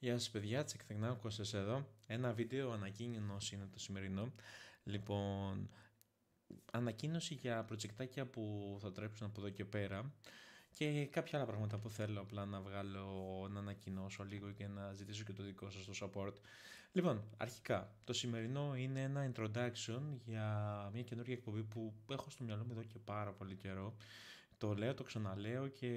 Γεια σας παιδιά, Τσεκθενάκο σας εδώ. Ένα βίντεο ανακοίνωσης είναι το σημερινό. Λοιπόν, ανακοίνωση για προτζεκτάκια που θα τρέψουν από εδώ και πέρα και κάποια άλλα πράγματα που θέλω απλά να βγάλω, να ανακοινώσω λίγο και να ζητήσω και το δικό σας το support. Λοιπόν, αρχικά, το σημερινό είναι ένα introduction για μια καινούργια εκπομπή που έχω στο μυαλό μου εδώ και πάρα πολύ καιρό. Το λέω, το ξαναλέω και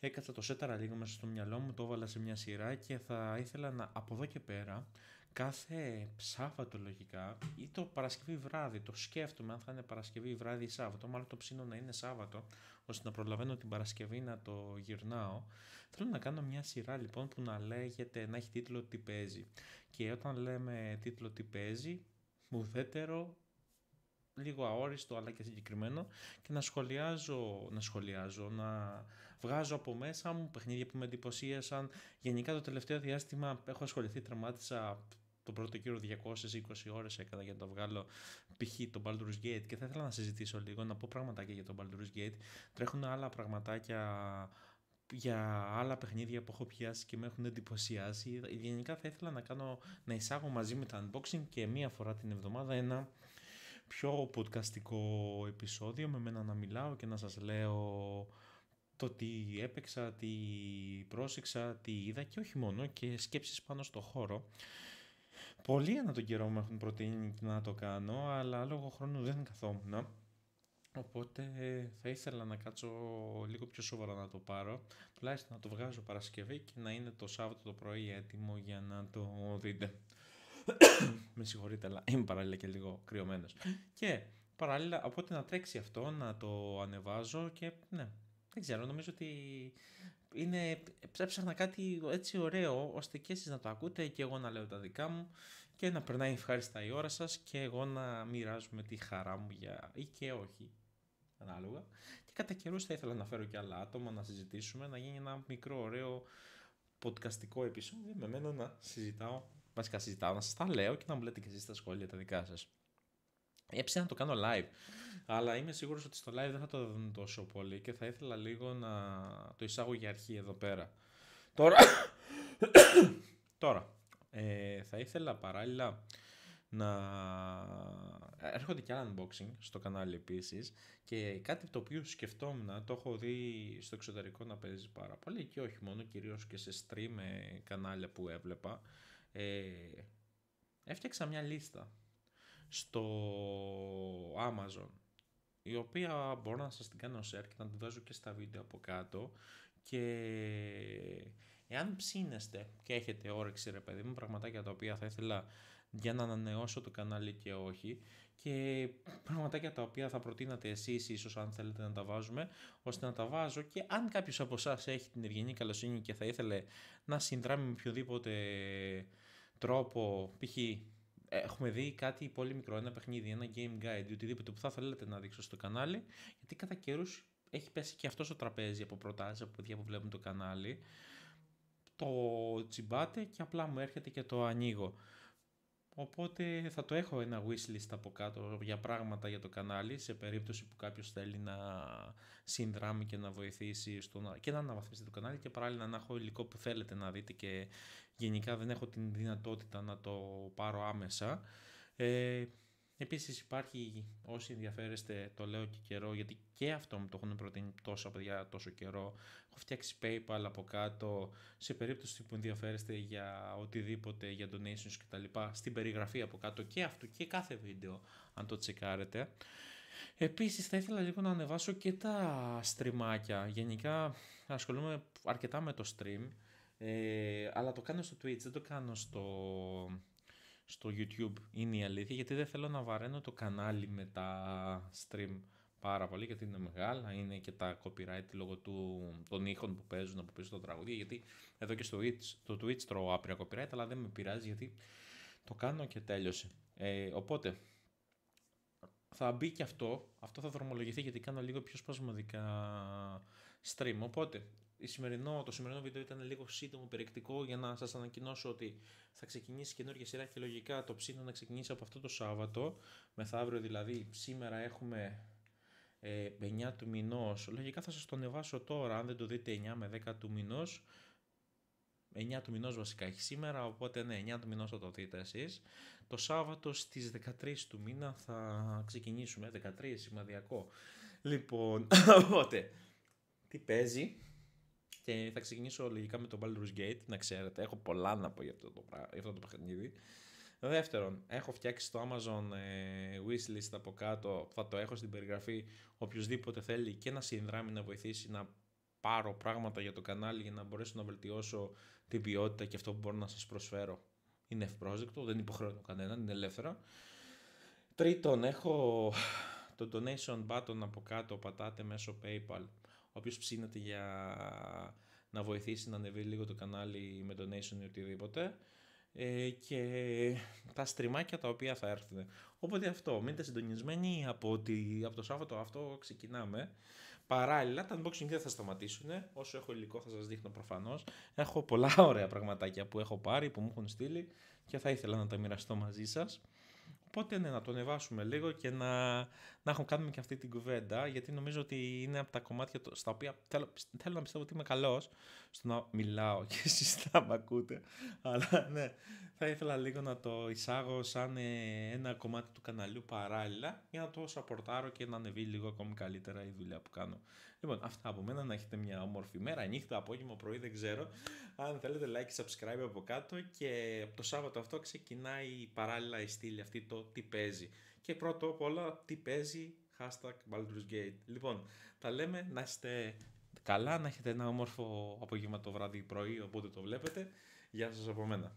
έκατσα το σέταρα λίγο μέσα στο μυαλό μου, το έβαλα σε μια σειρά και θα ήθελα να από εδώ και πέρα κάθε Σάββατο λογικά ή το Παρασκευή βράδυ, το σκέφτομαι αν θα είναι Παρασκευή βράδυ ή Σάββατο, μάλλον το ψήνω να είναι Σάββατο, ώστε να προλαβαίνω την Παρασκευή να το γυρνάω. Θέλω να κάνω μια σειρά λοιπόν που να λέγεται, να έχει τίτλο Τι παίζει. Και όταν λέμε τίτλο Τι παίζει, ουδέτερο λίγο αόριστο αλλά και συγκεκριμένο και να σχολιάζω, να σχολιάζω, να βγάζω από μέσα μου παιχνίδια που με εντυπωσίασαν. Γενικά το τελευταίο διάστημα έχω ασχοληθεί, τραμάτισα το πρώτο κύριο 220 ώρες έκανα για να το βγάλω π.χ. το Baldur's Gate και θα ήθελα να συζητήσω λίγο, να πω πραγματάκια για το Baldur's Gate. Τρέχουν άλλα πραγματάκια για άλλα παιχνίδια που έχω πιάσει και με έχουν εντυπωσιάσει. Γενικά θα ήθελα να κάνω, να εισάγω μαζί με τα unboxing και μία φορά την εβδομάδα ένα πιο podcastικό επεισόδιο με μένα να μιλάω και να σας λέω το τι έπαιξα, τι πρόσεξα, τι είδα και όχι μόνο και σκέψεις πάνω στο χώρο. Πολλοί ανά τον καιρό μου έχουν προτείνει να το κάνω, αλλά λόγω χρόνου δεν καθόμουν. Οπότε θα ήθελα να κάτσω λίγο πιο σοβαρά να το πάρω, τουλάχιστον να το βγάζω Παρασκευή και να είναι το Σάββατο το πρωί έτοιμο για να το δείτε με συγχωρείτε, αλλά είμαι παράλληλα και λίγο κρυωμένος. και παράλληλα, οπότε να τρέξει αυτό, να το ανεβάζω και ναι, δεν ξέρω, νομίζω ότι είναι, ψέψαχνα κάτι έτσι ωραίο, ώστε και εσείς να το ακούτε και εγώ να λέω τα δικά μου και να περνάει ευχάριστα η ώρα σας και εγώ να μοιράζουμε τη χαρά μου για ή και όχι, ανάλογα. Και κατά καιρούς θα ήθελα να φέρω και άλλα άτομα να συζητήσουμε, να γίνει ένα μικρό ωραίο podcastικό επεισόδιο με μένα να συζητάω βασικά συζητάω, να σας τα λέω και να μου λέτε και εσείς τα σχόλια τα δικά σας. Έψα να το κάνω live, αλλά είμαι σίγουρος ότι στο live δεν θα το δουν τόσο πολύ και θα ήθελα λίγο να το εισάγω για αρχή εδώ πέρα. Τώρα, τώρα ε, θα ήθελα παράλληλα να έρχονται και άλλα unboxing στο κανάλι επίσης, και κάτι το οποίο σκεφτόμουν, το έχω δει στο εξωτερικό να παίζει πάρα πολύ και όχι μόνο, κυρίως και σε stream ε, κανάλια που έβλεπα, ε, έφτιαξα μια λίστα στο Amazon η οποία μπορώ να σας την κάνω share και να την βάζω και στα βίντεο από κάτω και εάν ψήνεστε και έχετε όρεξη ρε παιδί μου πραγματάκια τα οποία θα ήθελα για να ανανεώσω το κανάλι και όχι και πραγματάκια τα οποία θα προτείνατε εσείς ίσως αν θέλετε να τα βάζουμε ώστε να τα βάζω και αν κάποιος από εσάς έχει την ευγενή καλοσύνη και θα ήθελε να συνδράμει με οποιοδήποτε τρόπο, π.χ. Έχουμε δει κάτι πολύ μικρό, ένα παιχνίδι, ένα game guide, οτιδήποτε που θα θέλετε να δείξω στο κανάλι, γιατί κατά καιρούς έχει πέσει και αυτός στο τραπέζι από προτάσεις από παιδιά που βλέπουν το κανάλι. Το τσιμπάτε και απλά μου έρχεται και το ανοίγω. Οπότε θα το έχω ένα wishlist από κάτω για πράγματα για το κανάλι σε περίπτωση που κάποιος θέλει να συνδράμει και να βοηθήσει στο και να αναβαθμίσει το κανάλι και παράλληλα να έχω υλικό που θέλετε να δείτε και γενικά δεν έχω την δυνατότητα να το πάρω άμεσα. Ε, Επίσης υπάρχει όσοι ενδιαφέρεστε, το λέω και καιρό, γιατί και αυτό μου το έχουν προτείνει τόσα παιδιά τόσο καιρό. Έχω φτιάξει PayPal από κάτω, σε περίπτωση που ενδιαφέρεστε για οτιδήποτε, για donations κτλ. Στην περιγραφή από κάτω και αυτό και κάθε βίντεο, αν το τσεκάρετε. Επίσης θα ήθελα λίγο να ανεβάσω και τα στριμάκια. Γενικά ασχολούμαι αρκετά με το stream, ε, αλλά το κάνω στο Twitch, δεν το κάνω στο στο YouTube είναι η αλήθεια γιατί δεν θέλω να βαραίνω το κανάλι με τα stream πάρα πολύ γιατί είναι μεγάλα, είναι και τα copyright λόγω του, των ήχων που παίζουν από πίσω τα τραγούδια γιατί εδώ και στο Twitch, το Twitch τρώω άπειρα copyright αλλά δεν με πειράζει γιατί το κάνω και τέλειωσε. Ε, οπότε θα μπει και αυτό, αυτό θα δρομολογηθεί γιατί κάνω λίγο πιο σπασμωδικά stream οπότε η σημερινό, το σημερινό βίντεο ήταν λίγο σύντομο, περιεκτικό για να σας ανακοινώσω ότι θα ξεκινήσει καινούργια σειρά και λογικά το ψήνω να ξεκινήσει από αυτό το Σάββατο, μεθαύριο δηλαδή, σήμερα έχουμε ε, 9 του μηνός, λογικά θα σας το ανεβάσω τώρα, αν δεν το δείτε 9 με 10 του μηνός, 9 του μηνός βασικά έχει σήμερα, οπότε ναι, 9 του μηνός θα το δείτε εσείς. Το Σάββατο στις 13 του μήνα θα ξεκινήσουμε, 13 σημαδιακό. Λοιπόν, οπότε, τι παίζει, και θα ξεκινήσω λογικά με το Baldur's Gate, να ξέρετε. Έχω πολλά να πω για αυτό το, για αυτό το παιχνίδι. Δεύτερον, έχω φτιάξει το Amazon ε, wishlist από κάτω, θα το έχω στην περιγραφή, οποιοδήποτε θέλει και να συνδράμει, να βοηθήσει, να πάρω πράγματα για το κανάλι για να μπορέσω να βελτιώσω την ποιότητα και αυτό που μπορώ να σας προσφέρω. Είναι ευπρόσδεκτο, δεν υποχρεώνω κανέναν, είναι ελεύθερα. Τρίτον, έχω το donation button από κάτω, πατάτε μέσω PayPal οποίο ψήνεται για να βοηθήσει να ανεβεί λίγο το κανάλι με donation ή οτιδήποτε ε, και τα στριμάκια τα οποία θα έρθουν. Οπότε αυτό, μείνετε συντονισμένοι από, ότι, από το Σάββατο αυτό ξεκινάμε. Παράλληλα, τα unboxing δεν θα σταματήσουν. Όσο έχω υλικό θα σας δείχνω προφανώς. Έχω πολλά ωραία πραγματάκια που έχω πάρει, που μου έχουν στείλει και θα ήθελα να τα μοιραστώ μαζί σας. Οπότε ναι, να το ανεβάσουμε λίγο και να, να έχουμε κάνουμε και αυτή την κουβέντα, γιατί νομίζω ότι είναι από τα κομμάτια στα οποία θέλω, θέλω να πιστεύω ότι είμαι καλός στο να μιλάω και εσείς να με ακούτε. Αλλά ναι, θα ήθελα λίγο να το εισάγω σαν ε, ένα κομμάτι του καναλιού παράλληλα για να το σαπορτάρω και να ανεβεί λίγο ακόμη καλύτερα η δουλειά που κάνω. Λοιπόν, αυτά από μένα. Να έχετε μια όμορφη μέρα, νύχτα, απόγευμα, πρωί, δεν ξέρω. Αν θέλετε, like, subscribe από κάτω και από το Σάββατο αυτό ξεκινάει η παράλληλα η στήλη αυτή το τι παίζει. Και πρώτο απ' όλα, τι παίζει, hashtag Baldur's Gate. Λοιπόν, τα λέμε, να είστε καλά, να έχετε ένα όμορφο απόγευμα το βράδυ πρωί, οπότε το βλέπετε. Γεια σας από μένα.